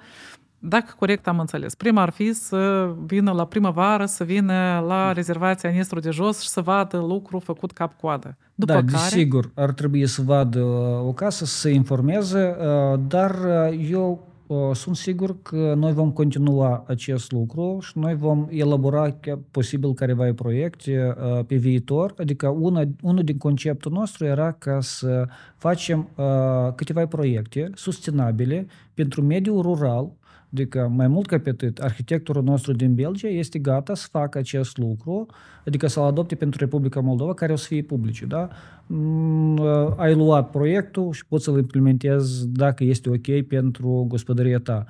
dacă corect am înțeles, prima ar fi să vină la primăvară, să vină la mm. rezervația Nistru de Jos și să vadă lucru făcut cap-coadă. După da, care... desigur, ar trebui să vadă uh, o casă, să se informeze, uh, dar uh, eu Э, sunt sigur că noi vom continua acest lucru și noi vom elabora posibil careva proiecte uh, pe viitor. Adică una, unul din conceptul nostru era ca să facem uh, câteva proiecte sustenabile pentru mediul rural, Adică, mai mult ca pe atât, arhitecturul nostru din Belgia este gata să facă acest lucru, adică să-l adopte pentru Republica Moldova, care o să fie publice, da? Mm, uh, ai luat proiectul și poți să-l implementezi dacă este ok pentru gospodăria ta.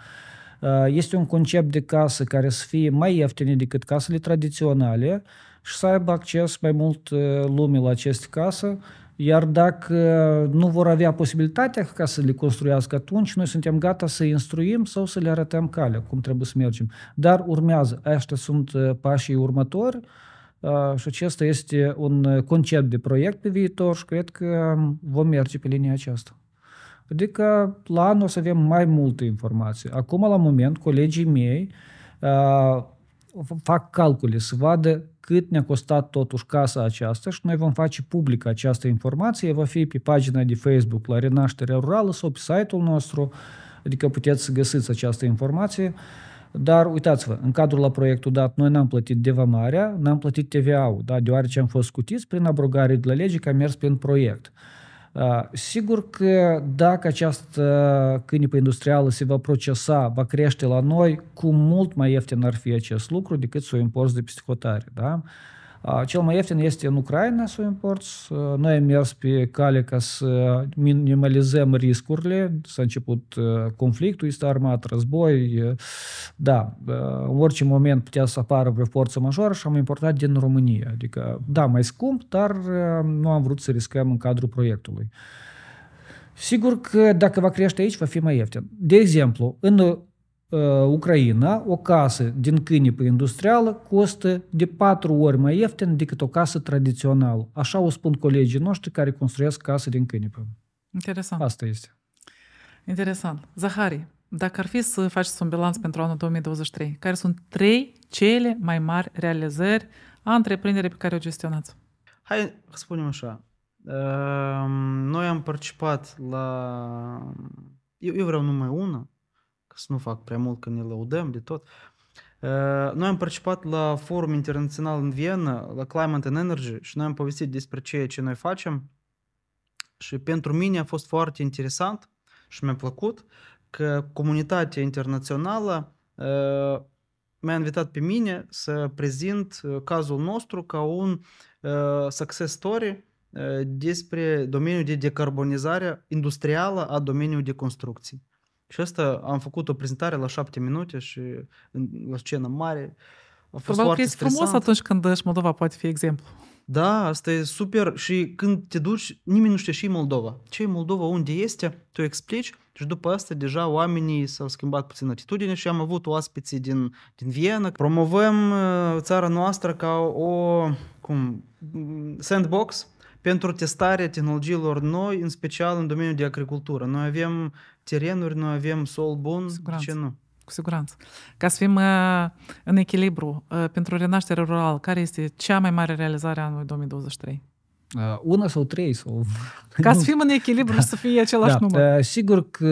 Uh, este un concept de casă care să fie mai ieftine decât casele tradiționale și să aibă acces mai mult uh, lume la aceste casă iar dacă nu vor avea posibilitatea ca să le construiască, atunci noi suntem gata să instruim sau să le arătăm calea, cum trebuie să mergem. Dar urmează, aceștia sunt uh, pașii următori uh, și acesta este un concept de proiect pe viitor și cred că vom merge pe linia aceasta. Adică la anul o să avem mai multe informații. Acum, la moment, colegii mei uh, fac calcule să vadă cât ne-a costat totuși casa aceasta și noi vom face publică această informație, va fi pe pagina de Facebook la Renașterea Rurală sau pe site-ul nostru, adică puteți să găsiți această informație. Dar uitați-vă, în cadrul la proiectul dat, noi n-am plătit devamarea, n-am plătit TVA-ul, da, deoarece am fost scutiți prin abrogare de la lege că am mers prin proiect. Sigur că dacă această câinipă industrială se va procesa, va crește la noi, cu mult mai ieftin ar fi acest lucru decât să o importi de psihotare. Da? Cel mai ieftin este în Ucraina să o importi. Noi am mers pe cale ca să minimalizăm riscurile. S-a început conflictul, este armat, război. Da, în orice moment putea să apară vreo forță majoră și am importat din România. Adică, da, mai scump, dar nu am vrut să riscăm în cadrul proiectului. Sigur că dacă va crește aici, va fi mai ieftin. De exemplu, în Ucraina, o casă din câine pe industrială costă de patru ori mai ieftin decât o casă tradițională. Așa o spun colegii noștri care construiesc casă din câine pe. Interesant. Asta este. Interesant. Zahari, dacă ar fi să faci un bilanț pentru anul 2023, care sunt trei cele mai mari realizări a întreprinderii pe care o gestionați? Hai să spunem așa. Noi am participat la... Eu, eu vreau numai una, să nu fac prea mult că ne lăudăm de tot. Ă, noi am participat la forum internațional în Viena, la Climate and Energy și noi am povestit despre ceea ce noi facem și pentru mine a fost foarte interesant și mi-a plăcut că comunitatea internațională ă, mi a invitat pe mine să prezint ă, cazul nostru ca un success story despre domeniul de decarbonizare industrială a domeniului de construcții. Și asta am făcut o prezentare la șapte minute și la scenă mare. A fost Probabil că este stresant. frumos atunci când și Moldova poate fi exemplu. Da, asta e super și când te duci, nimeni nu știe și Moldova. Ce e Moldova, unde este, tu explici și după asta deja oamenii s-au schimbat puțin atitudine și am avut oaspeții din, din Viena. Promovăm uh, țara noastră ca o cum, sandbox pentru testarea tehnologiilor noi, în special în domeniul de agricultură. Noi avem terenuri, noi avem sol bun, de ce nu? Cu siguranță. Ca să fim uh, în echilibru, uh, pentru renașterea rurală, care este cea mai mare realizare a anului 2023? Uh, una sau trei sau... Ca să fim în echilibru da. și să fie același da. număr. Sigur că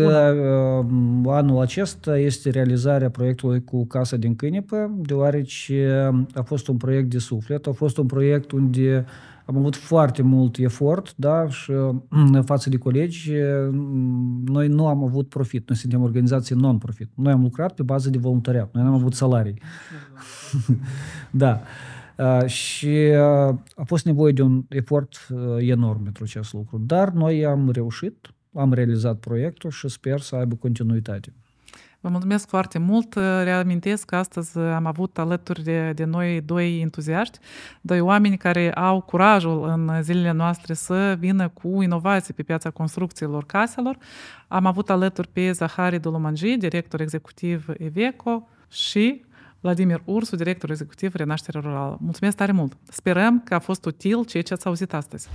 uh, anul acesta este realizarea proiectului cu Casa din Câinepă, deoarece a fost un proiect de suflet, a fost un proiect unde am avut foarte mult efort, da, și mm, față de colegi, mm, noi nu am avut profit, noi suntem organizație non-profit. Noi am lucrat pe bază de voluntariat, noi nu am avut salarii. da. Uh, și uh, a fost nevoie de un efort uh, enorm pentru acest lucru. Dar noi am reușit, am realizat proiectul și sper să aibă continuitate. Vă mulțumesc foarte mult. Reamintesc că astăzi am avut alături de, de noi doi entuziaști, doi oameni care au curajul în zilele noastre să vină cu inovații pe piața construcțiilor caselor. Am avut alături pe Zahari Dolomanji, director executiv Eveco, și Vladimir Ursu, director executiv Renaștere Rurală. Mulțumesc tare mult! Sperăm că a fost util ceea ce ați auzit astăzi.